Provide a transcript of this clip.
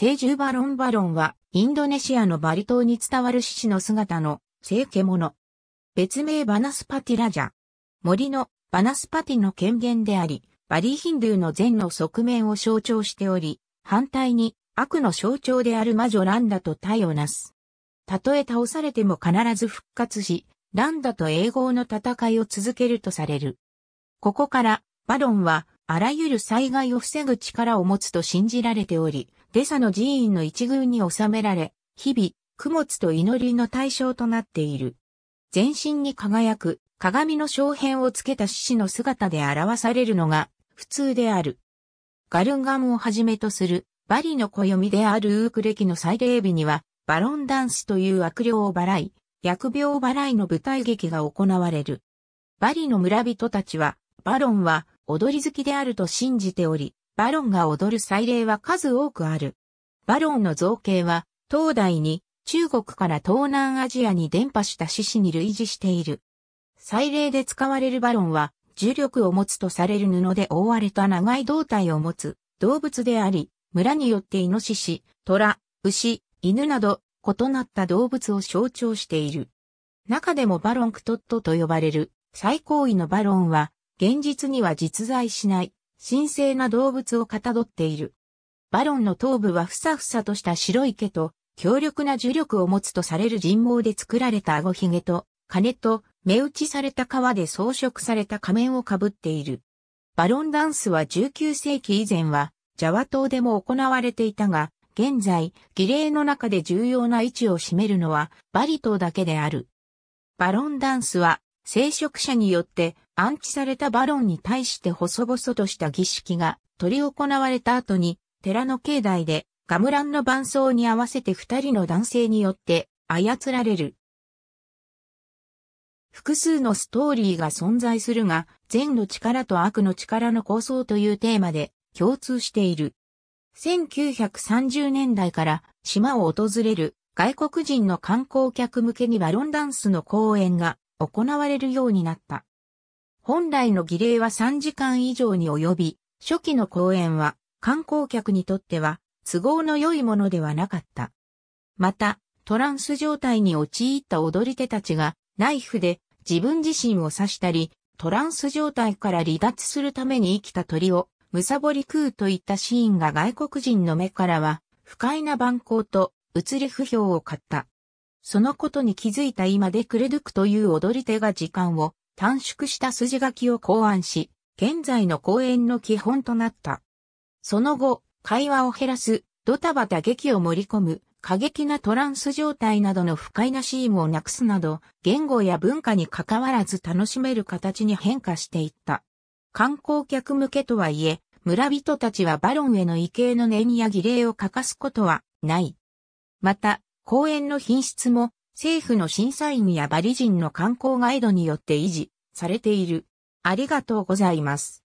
聖獣バロンバロンは、インドネシアのバリ島に伝わる獅子の姿の聖獣。別名バナスパティラジャ。森のバナスパティの権限であり、バリーヒンドゥーの善の側面を象徴しており、反対に悪の象徴である魔女ランダと対をなす。たとえ倒されても必ず復活し、ランダと英語の戦いを続けるとされる。ここから、バロンは、あらゆる災害を防ぐ力を持つと信じられており、ペサの寺院の一軍に収められ、日々、供物と祈りの対象となっている。全身に輝く鏡の小片をつけた獅子の姿で表されるのが普通である。ガルンガムをはじめとするバリの暦であるウーク歴の祭礼日にはバロンダンスという悪霊を払い、疫病払いの舞台劇が行われる。バリの村人たちは、バロンは踊り好きであると信じており、バロンが踊る祭礼は数多くある。バロンの造形は、東大に中国から東南アジアに伝播した獅子に類似している。祭礼で使われるバロンは、重力を持つとされる布で覆われた長い胴体を持つ動物であり、村によってイノシシ、虎、牛、犬など異なった動物を象徴している。中でもバロンクトットと呼ばれる最高位のバロンは現実には実在しない神聖な動物をかたどっている。バロンの頭部はふさふさとした白い毛と、強力な呪力を持つとされる人毛で作られた顎ひげと、金と、目打ちされた皮で装飾された仮面をかぶっている。バロンダンスは19世紀以前は、ジャワ島でも行われていたが、現在、儀礼の中で重要な位置を占めるのは、バリ島だけである。バロンダンスは、聖職者によって安置されたバロンに対して細々とした儀式が取り行われた後に、寺の境内でガムランの伴奏に合わせて二人の男性によって操られる。複数のストーリーが存在するが、善の力と悪の力の構想というテーマで共通している。1930年代から島を訪れる外国人の観光客向けにバロンダンスの公演が行われるようになった。本来の儀礼は3時間以上に及び、初期の公演は観光客にとっては都合の良いものではなかった。また、トランス状態に陥った踊り手たちがナイフで自分自身を刺したり、トランス状態から離脱するために生きた鳥をむさぼり食うといったシーンが外国人の目からは不快な蛮行と移り不評を買った。そのことに気づいた今でクレドゥクという踊り手が時間を短縮した筋書きを考案し、現在の公演の基本となった。その後、会話を減らす、ドタバタ劇を盛り込む、過激なトランス状態などの不快なシーンをなくすなど、言語や文化に関わらず楽しめる形に変化していった。観光客向けとはいえ、村人たちはバロンへの異形の念や儀礼を欠かすことはない。また、公園の品質も政府の審査員やバリ人の観光ガイドによって維持されている。ありがとうございます。